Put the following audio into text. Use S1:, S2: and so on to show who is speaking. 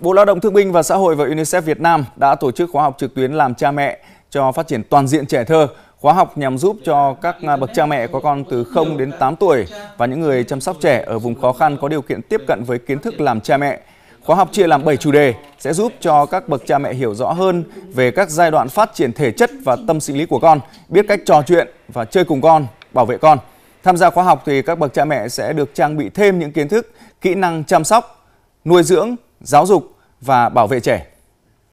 S1: Bộ Lao động Thương binh và Xã hội và UNICEF Việt Nam đã tổ chức khóa học trực tuyến làm cha mẹ cho phát triển toàn diện trẻ thơ. Khóa học nhằm giúp cho các bậc cha mẹ có con từ 0 đến 8 tuổi và những người chăm sóc trẻ ở vùng khó khăn có điều kiện tiếp cận với kiến thức làm cha mẹ. Khóa học chia làm 7 chủ đề sẽ giúp cho các bậc cha mẹ hiểu rõ hơn về các giai đoạn phát triển thể chất và tâm sinh lý của con, biết cách trò chuyện và chơi cùng con, bảo vệ con. Tham gia khóa học thì các bậc cha mẹ sẽ được trang bị thêm những kiến thức, kỹ năng chăm sóc, nuôi dưỡng giáo dục và bảo vệ trẻ